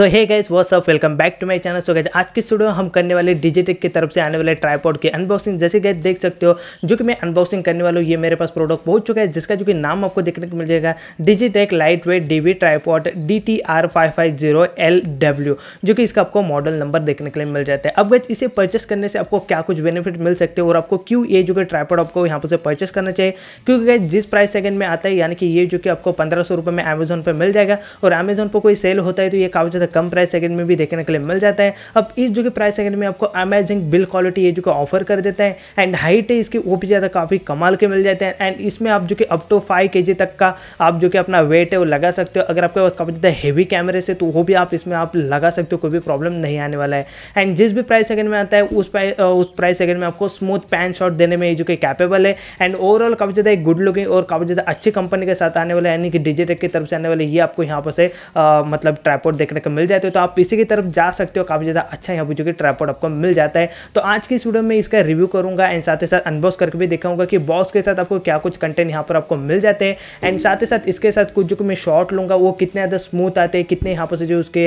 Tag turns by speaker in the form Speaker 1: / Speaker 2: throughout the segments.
Speaker 1: सो हे guys वो up welcome back to my channel so guys आज की स्टूडियो हम करने वाले डिजिटेक की तरफ से आने वाले ट्राईपॉड की अनबॉक्सिंग जैसे गाइज देख सकते हो जो कि मैं अनबॉक्सिंग करने वाला हूँ ये मेरे पास प्रोडक्ट पहुंच चुका है जिसका जो कि नाम आपको देखने को मिल जाएगा Digitek light weight D V tripod D T R five five zero L W जो कि इसका आपको मॉडल नंबर देखने के लिए मिल जाता है अब गाइज इसे परचेस करने से आपको क्या कुछ बेनिफिट मिल सकते हैं और आपको क्यों ये जो कि ट्राईपॉड आपको यहाँ पर से परचेस करना चाहिए क्योंकि गाइज जिस प्राइस सेकंड में आता है यानी कि ये जो कि आपको पंद्रह सौ में अमेजोन पर मिल जाएगा और अमेजोन पर कोई सेल होता है तो ये काफ़ी कम प्राइस सेगमेंट में भी देखने के लिए मिल जाता है अब इस जो कि प्राइस सेगमेंट में आपको अमेजिंग बिल क्वालिटी ये जो कि ऑफर कर देता है एंड हाइट है इसकी वो भी ज़्यादा काफ़ी कमाल के मिल जाते हैं एंड इसमें आप जो कि अप टू फाइव के तक का आप जो कि अपना वेट है वो लगा सकते हो अगर आपके पास काफ़ी ज़्यादा हैवी कैमरे से तो वो भी आप इसमें आप लगा सकते हो कोई भी प्रॉब्लम नहीं आने वाला है एंड जिस भी प्राइस सेगमेंट में आता है उस प्राइस उस प्राइस सेगमेंट में आपको स्मूथ पैन शॉट देने में जो कि कैपेबल है एंड ओवरऑल काफ़ी ज़्यादा एक गुड लुकिंग और काफ़ी ज़्यादा अच्छी कंपनी के साथ आने वाला है यानी कि डिजिटेक की तरफ से आने वाले ये आपको यहाँ पर से मतलब ट्राईपोर्ट देखने को मिल जाते हो तो आप पीसी की तरफ जा सकते हो काफ़ी ज़्यादा अच्छा यहाँ जो कि ट्राईपोर्ड आपको मिल जाता है तो आज की इस वीडियो में इसका रिव्यू करूंगा एंड साथ ही साथ अनबॉक्स करके भी दिखाऊंगा कि बॉक्स के साथ आपको क्या कुछ कंटेंट यहाँ पर आपको मिल जाते हैं एंड साथ ही साथ इसके साथ कुछ जो कि मैं शॉर्ट लूंगा वो कितने ज़्यादा स्मूथ आते हैं कितने यहाँ पर से जो उसके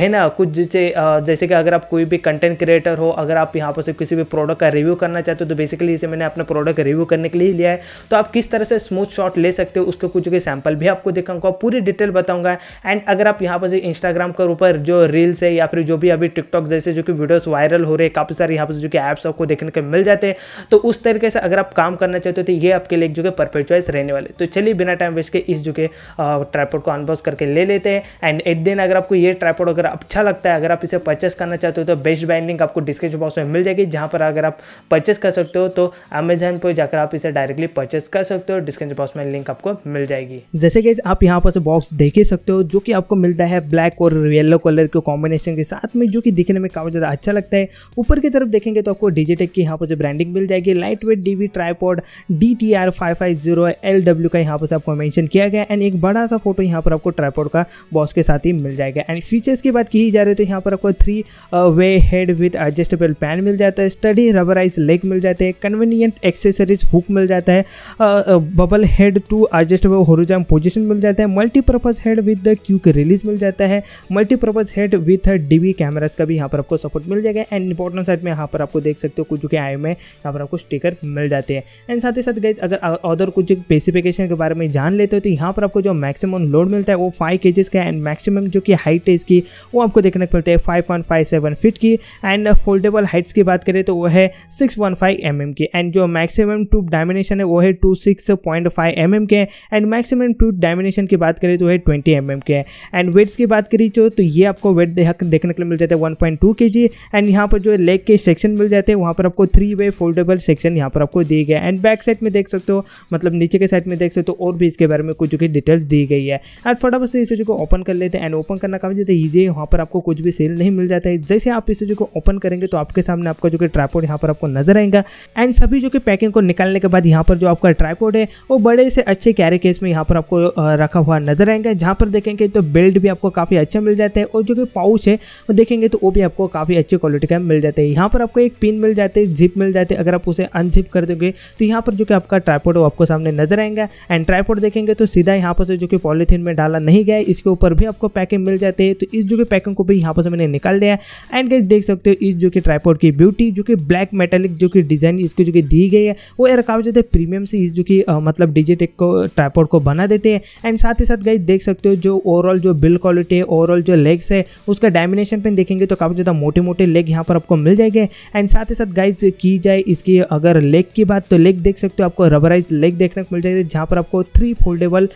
Speaker 1: है ना कुछ जैसे जैसे कि अगर आप कोई भी कंटेंट क्रिएटर हो अगर आप यहाँ पर से किसी भी प्रोडक्ट का रिव्यू करना चाहते हो तो बेसिकली इसे मैंने अपना प्रोडक्ट रिव्यू करने के लिए लिया है तो आप किस तरह से स्मूथ शॉट ले सकते हो उसके कुछ सैंपल भी आपको दिखाऊंगा पूरी डिटेल बताऊंगा एंड अगर आप यहाँ पर से इंस्टाग्राम इंस्टाग्राम के ऊपर जो रील्स है या फिर जो भी अभी टिकटॉक जैसे जो कि वीडियोस वायरल हो रहे हैं काफ़ी सारे यहाँ पर जो कि ऐप्स आपको देखने को मिल जाते हैं तो उस तरीके से अगर आप काम करना चाहते हो तो ये आपके लिए जो कि परफेक्ट चॉइस रहने वाले तो चलिए बिना टाइम वेस्ट के इस जो कि ट्राईपोर्ट को अनबॉक्स करके ले लेते हैं एंड एक दिन अगर आपको ये ट्राईपोर्ट अगर अच्छा लगता है अगर आप इसे परचेस करना चाहते हो तो बेस्ट बाइंडिंग आपको डिस्क्रिप्शन बॉक्स में मिल जाएगी जहाँ पर अगर आप परचेस कर सकते हो तो अमेजन पर जाकर आप इसे डायरेक्टली परचेस कर सकते हो डिस्क्रिप्शन बॉक्स में लिंक आपको मिल जाएगी जैसे कि आप यहाँ पर बॉक्स देख ही सकते हो जो कि आपको मिलता है ब्लैक और और येलो कलर के कॉम्बिनेशन के साथ में जो कि दिखने में काफ़ी ज़्यादा अच्छा लगता है ऊपर की तरफ देखेंगे तो आपको डिजिटेक की यहाँ पर जो ब्रांडिंग मिल जाएगी light weight D V tripod D T R five five zero L W का यहाँ पर आपको मैंशन किया गया एंड एक बड़ा सा फोटो यहाँ पर आपको ट्राईपोड का बॉस के साथ ही मिल जाएगा एंड फीचर्स की बात की जा रही है तो यहाँ पर आपको three way head with adjustable pan मिल जाता है स्टडी रबराइज लेग मिल जाते हैं कन्वीनियंट एक्सेसरीज हुक मिल जाता है bubble head two adjustable horizon position मिल जाता है multipurpose head with the quick release मिल जाता है multipurpose head with DV cameras का भी यहाँ पर आपको सपोर्ट मिल जाएगा एंड इंपॉर्टेंट साइड में यहाँ पर आपको देख सकते हो कुछ के आई में यहाँ पर आपको स्टिकर मिल जाते हैं एंड साथ ही साथ गए अगर अदर कुछ स्पेसिफिकेशन के बारे में जान लेते हो तो यहाँ पर आपको जो मैक्सिमम लोड मिलता है वो फाइव के का एंड मैक्सिमम जो कि हाइट है इसकी वो आपको देखने को मिलता है five point five seven feet की एंड फोल्डेबल हाइट्स की बात करें तो वो है six one five M M की एंड जो मैक्सिमम टू डायमिनेशन है वो है two six point five M M के एंड मैक्सिमम टू डायमिनेशन की बात करें तो है ट्वेंटी एम एम के एंड वेट्स की बात करी हो तो ये आपको वेट देखने के लिए मिल जाता है वन पॉइंट टू के जी एंड यहाँ पर जो लेग के सेक्शन मिल जाते हैं वहाँ पर आपको थ्री वे फोल्डेबल सेक्शन यहाँ पर आपको दिए गए एंड बैक साइड में देख सकते हो मतलब नीचे के साइड में देख सकते हो और भी इसके बारे में कुछ जो कि डिटेल्स दी गई है एंड फटाफट से इस चीज़ को ओपन कर लेते हैं एंड ओपन करना काफ़ी ज़्यादा ईजी है वहाँ पर आपको कुछ भी सेल नहीं मिल जाता है जैसे आप इस चीज़ को ओपन करेंगे तो आपके सामने आपका जो कि ट्राईपोर्ड यहाँ पर आपको नजर आएगा एंड सभी जो कि पैकिंग को निकालने के बाद यहाँ पर जो आपका ट्राईपोर्ड है वो बड़े से अच्छे कैरी केस में यहाँ पर आपको रखा हुआ नजर आएगा जहाँ पर देखेंगे तो बेल्ट भी आपको काफ़ी अच्छा मिल जाते हैं और जो कि पाउच है वो देखेंगे तो वो भी आपको काफ़ी अच्छी क्वालिटी का मिल जाता है यहाँ पर आपको एक पिन मिल जाती है जिप मिल जाती है अगर आप उसे अनजिप कर दोगे तो यहाँ पर जो कि आपका ट्राईपोर्ट वो आपको सामने नजर आएंगे एंड ट्राईपोर्ट देखेंगे तो सीधा यहाँ पर से जो कि पॉलीथीन में डाला नहीं गया इसके ऊपर भी आपको पैकिंग मिल जाते हैं तो इस जो कि पैकिंग को भी यहाँ पर से मैंने निकाल दिया एंड गैस देख सकते हो इस जो कि ट्राईपोर्ट की ब्यूटी जो कि ब्लैक मेटेलिक जो कि डिज़ाइन इसकी जो कि दी गई है वो यार काफ़ी ज़्यादा प्रीमियम से इस जो कि मतलब डिजिटेक को ट्राईपोर्ट को बना देते हैं एंड साथ ही साथ गई देख सकते हो जो ओवरऑल जो बिल्ड क्वालिटी है ओवरऑल ओवरऑल जो लेग्स है उसका डायमिनेशन पेन देखेंगे तो काफ़ी ज़्यादा मोटे मोटे लेग यहाँ पर आपको मिल जाएंगे एंड साथ ही साथ गाइज की जाए इसकी अगर लेग की बात तो लेग देख सकते हो आपको रबराइज लेग देखने को मिल जाएगी जहाँ पर आपको थ्री फोल्डेबल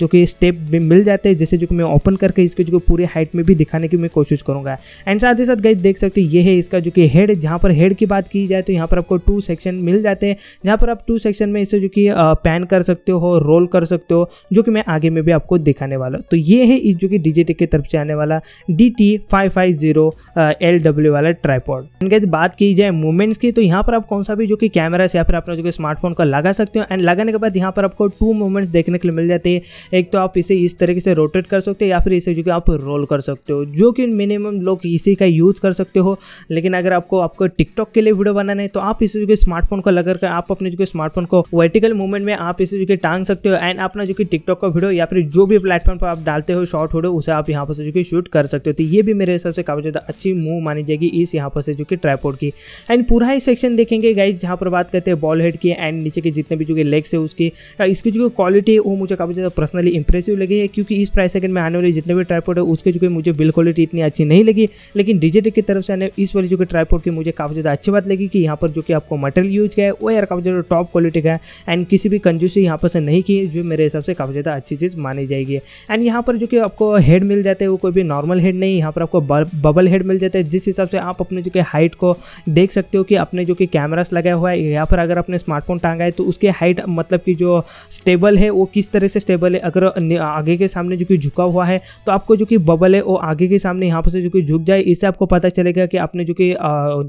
Speaker 1: जो कि स्टेप भी मिल जाते हैं जैसे जो कि मैं ओपन करके इसके जो कि पूरे हाइट में भी दिखाने की मैं कोशिश करूँगा एंड साथ ही साथ गाइज देख सकते हो ये है इसका जो कि हेड जहाँ पर हेड की बात की जाए तो यहाँ पर आपको टू सेक्शन मिल जाते हैं जहाँ पर आप टू सेक्शन में इसे जो कि पैन कर सकते हो रोल कर सकते हो जो कि मैं आगे में भी आपको दिखाने वाला तो ये है इस जो कि डीजे की तरफ से आने वाला D T five five zero L W वाला ट्राईपोर्ड इनके बात की जाए मूवमेंट्स की तो यहाँ पर आप कौन सा भी जो कि कैमरा से या फिर अपना जो कि स्मार्टफोन का लगा सकते हो एंड लगाने के बाद यहाँ पर आपको टू मूवमेंट्स देखने के लिए मिल जाते हैं एक तो आप इसे इस तरीके से रोटेट कर सकते हो या फिर इसे जो कि आप रोल कर सकते हो जो कि मिनिमम लोग इसी का यूज़ कर सकते हो लेकिन अगर आपको आपको टिकटॉक के लिए वीडियो बनाना है तो आप इसे जो कि स्मार्टफोन को लगा कर आप अपने जो कि स्मार्टफोन को वर्टिकल मूवमेंट में आप इसे जो कि टांग सकते हो एंड अपना जो कि टिकटॉक का वीडियो या फिर जो भी प्लेटफॉर्म पर आप डालते हो शॉर्ट वीडियो उसे आप यहाँ पर से जो कि शूट कर सकते हो तो ये भी मेरे हिसाब से काफ़ी ज़्यादा अच्छी मूव मानी जाएगी इस यहाँ पर से जो कि ट्राईपोर्ट की एंड पूरा ही सेक्शन देखेंगे गाइज जहाँ पर बात करते हैं बॉल हेड की एंड नीचे के जितने भी जो कि लेग्स है उसकी uh, इसकी जो क्वालिटी है वो मुझे काफ़ी ज़्यादा पर्सनली इंप्रेसिव लगी है क्योंकि इस प्राइस सेकंड में आने वाले जितने भी ट्राईपोर्ट है उसके जो कि मुझे बिल क्वालिटी इतनी अच्छी नहीं लगी लेकिन डिजिटल की तरफ से आने इस वाली जो कि ट्राईपोर्ट की मुझे काफ़ी ज़्यादा अच्छी बात लगी कि यहाँ पर जो कि आपको मटेरियल यूज किया है वो यार काफ़ी ज़्यादा टॉप क्वालिटी का है एंड किसी भी कंजूसी यहाँ पर से नहीं की जो मेरे हिसाब से काफ़ी ज़्यादा अच्छी चीज़ मानी जाएगी एंड यहाँ पर जो कि आपको हेड मिल जाता है जाते हैं वो कोई भी नॉर्मल हेड नहीं यहाँ पर आपको बबल हेड मिल जाते हैं जिस हिसाब से आप अपने जो कि हाइट को देख सकते हो कि अपने जो कि कैमरास लगाया हुआ है या फिर अगर अपने स्मार्टफोन टांगा है तो उसके हाइट मतलब कि जो स्टेबल है वो किस तरह से स्टेबल है अगर आगे के सामने जो कि झुका हुआ है तो आपको जो कि बबल है वो आगे के सामने यहाँ पर से जो कि झुक जाए इससे आपको पता चलेगा कि आपने जो कि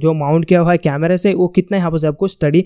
Speaker 1: जो माउंट किया हुआ है कैमरे से वो कितना यहाँ पर से आपको स्टडी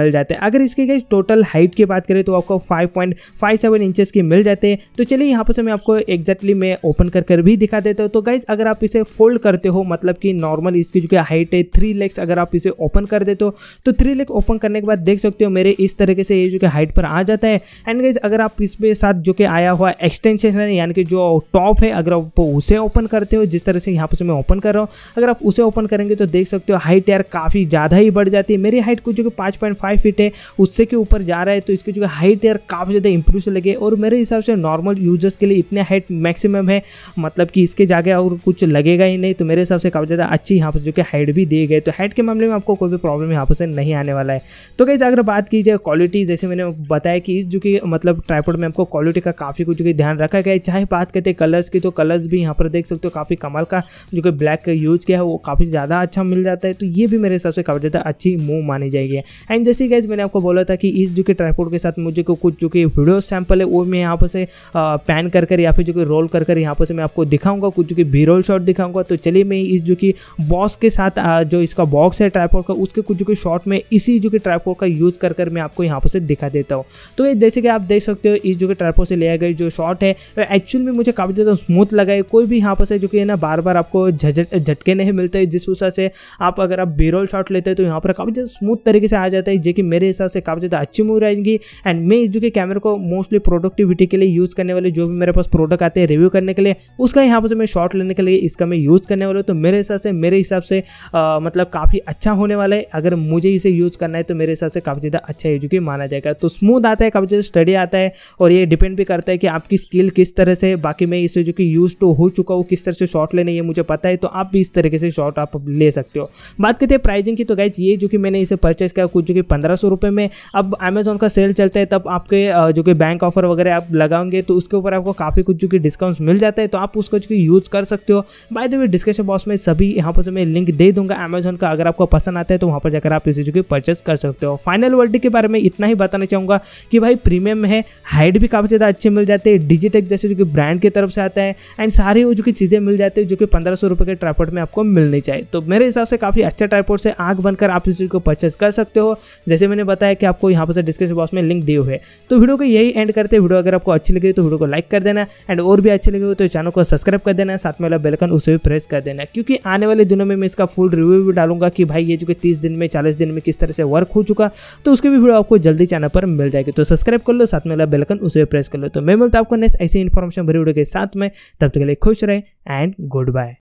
Speaker 1: मिल जाता है अगर इसके गई टोटल हाइट की बात करें तो आपको five point five seven inches की मिल जाते हैं तो चलिए यहाँ पर से मैं आपको एग्जैक्टली मैं ओपन कर कर भी दिखा देते हो तो गाइज अगर आप इसे फोल्ड करते हो मतलब कि नॉर्मल इसकी जो कि हाइट है थ्री लेग्स अगर आप इसे ओपन कर देते हो तो थ्री लेग ओपन करने के बाद देख सकते हो मेरे इस तरीके से ये जो कि हाइट पर आ जाता है एंड गाइज अगर आप इसमें साथ जो कि आया हुआ एक्सटेंशन है यानी कि जो टॉप है अगर आप उसे ओपन करते हो जिस तरह से यहाँ पर मैं ओपन कर रहा हूँ अगर आप उसे ओपन करेंगे तो देख सकते हो हाइट यार काफ़ी ज़्यादा ही बढ़ जाती है मेरी हाइट को जो कि पाँच फीट है उससे के ऊपर जा रहा है तो इसकी जो हाइट यार काफ़ी ज़्यादा इंप्रूव लगे और मेरे हिसाब से नॉर्मल यूजर्स के लिए इतने हाइट मैक्सिमम है मतलब कि इसके जाके और कुछ लगेगा ही नहीं तो मेरे हिसाब से काफ़ी ज़्यादा अच्छी यहाँ पर जो कि हाइट भी दिए गए तो हाइट के मामले में आपको कोई भी प्रॉब्लम यहाँ पर से नहीं आने वाला है तो कहीं अगर बात की जाए क्वालिटी जैसे मैंने बताया कि इस जो कि मतलब ट्राईपोर्ट में आपको क्वालिटी का काफ़ी कुछ ध्यान रखा गया है चाहे बात करते कलर्स की तो कलर्स भी यहाँ पर देख सकते हो काफ़ी कमल का जो कि ब्लैक यूज किया है वो काफ़ी ज़्यादा अच्छा मिल जाता है तो ये भी मेरे हिसाब से काफ़ी ज़्यादा अच्छी मूव मानी जाएगी एंड जैसे गैज मैंने आपको बोला था कि इस जो कि ट्राईपोर्ट के साथ मुझे कुछ जो कि वीडियो सैंपल है वो मैं यहाँ पर से पैन कर कर या फिर जो कि रोल कर कर यहाँ पर से मैं मैं आपको दिखाऊंगा कुछ जो कि बीरोल शॉट दिखाऊंगा तो चलिए मैं इस जो कि बॉक्स के साथ जो इसका बॉक्स है ट्राईपोर्ट का उसके कुछ जो कि शॉट में इसी जो कि ट्राईपोर्ट का यूज़ कर कर मैं आपको यहाँ पर से दिखा देता हूँ तो ये जैसे कि आप देख सकते हो इस जो कि ट्राईपोर्ट से लिया गया जो शॉट है एक्चुअल तो में मुझे काफ़ी ज़्यादा स्मूथ लगा है कोई भी यहाँ पर से जो कि है ना बार बार आपको झटके नहीं मिलते जिस वजह से आप अगर आप बीरोल शॉट लेते हैं तो यहाँ पर काफ़ी ज़्यादा स्मूथ तरीके से आ जाता है जो कि मेरे हिसाब से काफ़ी ज़्यादा अच्छी मूवी रहेंगी एंड मैं इस जो कि कैमरे को मोस्टली प्रोडक्टिविटी के लिए यूज़ करने वाले जो भी मेरे पास प्रोडक्ट आते हैं रिव्यू करने के लिए उसका यहाँ पर मैं शॉट लेने के लिए इसका मैं यूज़ करने वाला हूँ तो मेरे हिसाब से मेरे हिसाब से आ, मतलब काफ़ी अच्छा होने वाला है अगर मुझे इसे यूज़ करना है तो मेरे हिसाब से काफ़ी ज़्यादा अच्छा एजुके माना जाएगा तो स्मूथ आता है काफ़ी ज़्यादा स्टडी आता है और ये डिपेंड भी करता है कि आपकी स्किल किस तरह से बाकी मैं इसे जो कि यूज़ तो हो चुका हूँ किस तरह से शॉट लेने ये मुझे पता है तो आप भी इस तरीके से शॉट आप ले सकते हो बात करते हैं प्राइजिंग की तो गाइज ये जो कि मैंने इसे परचेस किया कुछ जो कि पंद्रह सौ रुपये में अब अमेजोन का सेल चलता है तब आपके जो कि बैंक ऑफर वगैरह आप लगाओगे तो उसके ऊपर आपको काफ़ी कुछ जो कि डिस्काउंट्स मिल जाता है तो आप उसको यूज़ कर सकते हो by the way description box में सभी यहाँ पर मैं लिंक दे दूंगा अमेजोन का अगर आपको पसंद आता है तो वहाँ पर जाकर आप इसे जो कि परचेस कर सकते हो फाइनल वर्ल्ड के बारे में इतना ही बताना चाहूँगा कि भाई प्रीमियम है हाइट भी काफ़ी ज़्यादा अच्छे मिल जाते हैं डिजिटेक जैसे जो कि ब्रांड की तरफ से आता है एंड सारी वो जो कि चीज़ें मिल जाती है जो कि पंद्रह सौ रुपये के ट्राइपोर्ट में आपको मिलनी चाहिए तो मेरे हिसाब से काफ़ी अच्छा ट्राइपोर्ट से आँख बनकर आप इस चीज़ को परचेस कर सकते हो जैसे मैंने बताया कि आपको यहाँ पर डिस्क्रिप्शन बॉक्स में लिंक दिए हुए तो वीडियो को यही एंड करते हैं वीडियो अगर आपको अच्छी लगी तो वीडियो को लाइक कर देना एंड और भी अच्छी लगी हो तो चैनल को सब्सक्राइब कर देना है साथ में वाला बेलकन उसे भी प्रेस कर देना है क्योंकि आने वाले दिनों में मैं इसका फुल रिव्यू भी डालूंगा कि भाई ये जो कि तीस दिन में चालीस दिन में किस तरह से वर्क हो चुका तो उसकी भी वीडियो आपको जल्दी चैनल पर मिल जाएगी तो सब्सक्राइब कर लो साथ में वाला बेलकन उसे भी प्रेस कर लो तो मैं मिलता आपको नेक्स्ट ऐसी इन्फॉर्मेशन भरी वीडियो के साथ में तब तक के लिए खुश रहें एंड गुड बाय